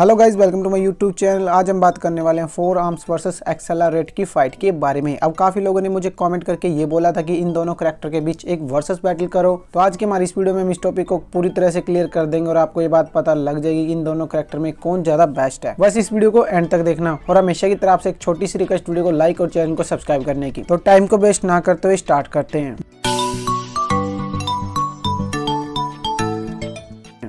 hello guys welcome to my YouTube channel आज हम बात करने वाले हैं फोर आर्म्स वर्सेस एक्सेलरेट की फाइट के बारे में अब काफ़ी लोगों ने मुझे कमेंट करके ये बोला था कि इन दोनों करेक्टर के बीच एक वर्सेस बैटल करो तो आज के हमारी इस वीडियो में हम इस टॉपिक को पूरी तरह से क्लियर कर देंगे और आपको ये बात पता लग जाएगी इन दोनों करेक्टर में कौन ज़्यादा बेस्ट है बस इस वीडियो को एंड तक देखना और हमेशा की तरफ से एक छोटी सी रिक्वेस्ट वीडियो को लाइक और चैनल को सब्सक्राइब करने की तो टाइम को वेस्ट ना करते हुए स्टार्ट करते हैं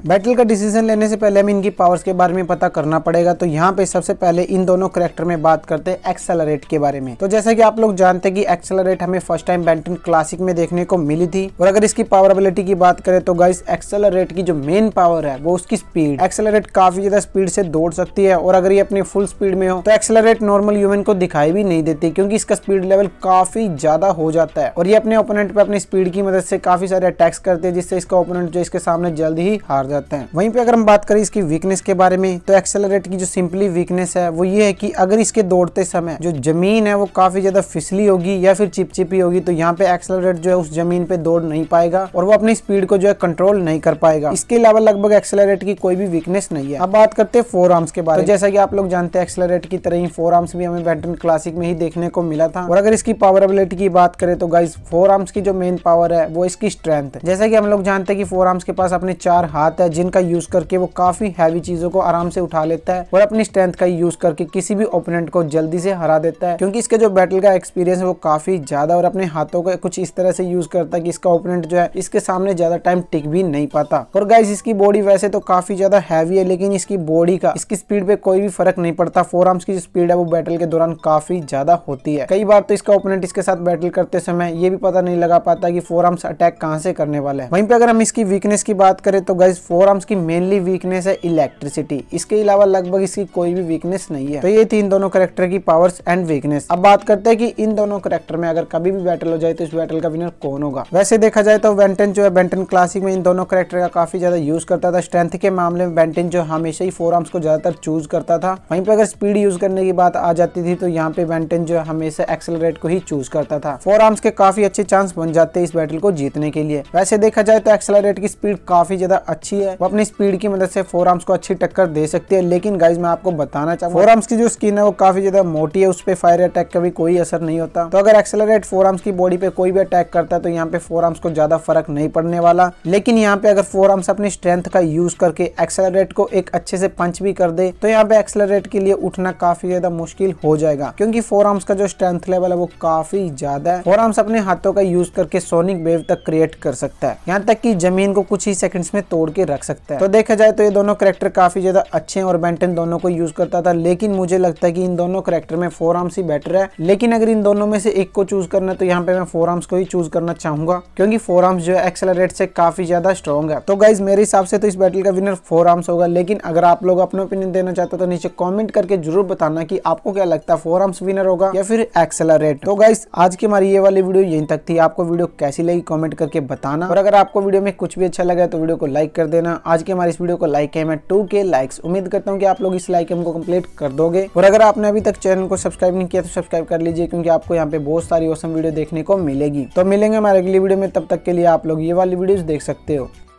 बैटल का डिसीजन लेने से पहले हमें इनकी पावर्स के बारे में पता करना पड़ेगा तो यहाँ पे सबसे पहले इन दोनों करेक्टर में बात करते हैं एक्सेलरेट के बारे में तो जैसा कि आप लोग जानते हैं कि एक्सेलरेट हमें फर्स्ट टाइम बैंटन क्लासिक में देखने को मिली थी और अगर इसकी पावर एबिलिटी की बात करें तो गाइस एक्सेलरेट की जो मेन पावर है वो उसकी स्पीड एक्सेलरेट काफी ज्यादा स्पीड से दौड़ सकती है और अगर ये अपनी फुल स्पीड में हो तो एक्सेलरेट नॉर्मल ह्यूमन को दिखाई भी नहीं देती क्योंकि इसका स्पीड लेवल काफी ज्यादा हो जाता है और ये अपने ओपोनेंट पे अपनी स्पीड की मदद से काफी सारे अटैक्स करते हैं जिससे इसका ओपोनेंट जो इसके सामने जल्द ही हार जाता रहते हैं वहीं पे अगर हम बात करें इसकी वीकनेस के बारे में तो एक्सेलरेट की जो सिंपली वीकनेस है वो ये है कि अगर इसके दौड़ते समय जो जमीन है वो काफी ज्यादा फिसली होगी या फिर चिपचिपी होगी तो यहाँ पे एक्सेलरेट जो है उस जमीन पे दौड़ नहीं पाएगा और वो अपनी स्पीड को जो है कंट्रोल नहीं कर पाएगा इसके अलावा लगभग एक्सेलरेट की कोई भी वीकनेस नहीं है अब बात करते हैं फोर आर्म्स के बारे में तो जैसा की आप लोग जानते हैं एक्सेलरेट की तरह ही फोर आर्म्स भी हमें बैटन क्लासिक में ही देखने को मिला था और अगर इसकी पावर एबिलिटी की बात करें तो गाइज फोर आर्म्स की जो मेन पावर है वो इसकी स्ट्रेंथ है जैसा कि हम लोग जानते हैं कि फोर आर्म्स के पास अपने चार हाथ है है जिनका यूज करके वो काफी हैवी चीजों को आराम से उठा लेता है और अपनी स्ट्रेंथ का यूज करके किसी भी ओपोनेंट को जल्दी से हरा देता है क्योंकि इसके जो बैटल का एक्सपीरियंस है वो काफी ज्यादा और अपने हाथों को कुछ इस तरह से यूज करता है कि इसका ओपोनेंट जो है इसके सामने ज्यादा टाइम टिक भी नहीं पाता और गाइज इसकी बॉडी वैसे तो काफी ज्यादा हैवी है लेकिन इसकी बॉडी का इसकी स्पीड पे कोई भी फर्क नहीं पड़ता फोर आर्म्स की जो स्पीड है वो बैटल के दौरान काफी ज्यादा होती है कई बार तो इसका ओपोनेंट इसके साथ बैटल करते समय ये भी पता नहीं लगा पाता कि फोर आर्म्स अटैक कहाँ से करने वाले है वहीं पे अगर हम इसकी वीकनेस की बात करें तो गाइज फोर आर्म्स की मेनली वीकनेस है इलेक्ट्रिसिटी इसके अलावा लगभग इसकी कोई भी वीकनेस नहीं है तो ये थी इन दोनों करेक्टर की पावर्स एंड वीकनेस अब बात करते हैं कि इन दोनों करेक्टर में अगर कभी भी बैटल हो जाए तो इस बैटल का विनर कौन होगा वैसे देखा जाए तो बेंटन जो है बेंटन क्लासिक में इन दोनों करेक्टर का काफी ज्यादा यूज करता था स्ट्रेंथ के मामले में बेंटन जो हमेशा ही फोर आर्म्स को ज्यादातर चूज करता था वहीं पर अगर स्पीड यूज करने की बात आ जाती थी तो यहाँ पे बेंटन जो हमेशा एक्सेलरेट को ही चूज करता था फोर आर्म्स के काफी अच्छे चांस बन जाते इस बैटल को जीतने के लिए वैसे देखा जाए तो एक्सेलरेट की स्पीड काफी ज्यादा अच्छी सकती है वो अपनी स्पीड की मदद से फोर आर्म्स को अच्छी टक्कर दे सकती है लेकिन गाइज मैं आपको बताना चाहूँ फोर आर्म्स की जो स्किन है वो काफी ज्यादा मोटी है उस पर फायर अटैक का भी कोई असर नहीं होता तो अगर एक्सेलरेट फोर आर्म्स की बॉडी पे कोई भी अटैक करता है तो यहाँ पे फोर आर्म्स को ज्यादा फर्क नहीं पड़ने वाला लेकिन यहाँ पे अगर फोर आर्म्स अपनी स्ट्रेंथ का यूज करके एक्सेलरेट को एक अच्छे से पंच भी कर दे तो यहाँ पे एक्सेलरेट के लिए उठना काफी ज्यादा मुश्किल हो जाएगा क्योंकि फोर आर्म्स का जो स्ट्रेंथ लेवल है वो काफी ज्यादा है फोर आर्म्स अपने हाथों का यूज करके सोनिक वेव तक क्रिएट कर सकता है यहाँ तक की जमीन को कुछ ही सेकंड्स में तोड़ के रख सकते हैं तो देखा जाए तो ये दोनों करेक्टर काफ़ी ज़्यादा अच्छे और बेंटन दोनों को यूज़ करता था लेकिन मुझे लगता है कि इन दोनों करेक्टर में फोर आर्म्स ही बेटर है लेकिन अगर इन दोनों में से एक को चूज़ करना तो यहाँ पे मैं फोर आर्म्स को ही चूज़ करना चाहूंगा क्योंकि फोर आर्म्स जो है एक्सेलरेट से काफ़ी ज़्यादा स्ट्रॉन्ग है तो गाइज मेरे हिसाब से तो इस बैटल का विनर फोर आर्म्स होगा लेकिन अगर आप लोग अपना ओपिनियन देना चाहते हो तो नीचे कॉमेंट करके जरूर बताना कि आपको क्या लगता है फोर आर्म्स विनर होगा या फिर एक्सेलरेट तो गाइज आज की हमारी ये वाली वीडियो यहीं तक थी आपको वीडियो कैसी लगी कॉमेंट करके बताना और अगर आपको वीडियो में कुछ भी अच्छा लगा तो वीडियो को लाइक कर दे देना आज के हमारे इस वीडियो को लाइक है मैं टू के लाइक्स उम्मीद करता हूँ कि आप लोग इस लाइक हमको को कंप्लीट कर दोगे और अगर आपने अभी तक चैनल को सब्सक्राइब नहीं किया तो सब्सक्राइब कर लीजिए क्योंकि आपको यहाँ पे बहुत सारी औसम वीडियो देखने को मिलेगी तो मिलेंगे हमारे अगली वीडियो में तब तक के लिए आप लोग ये वाली वीडियो देख सकते हो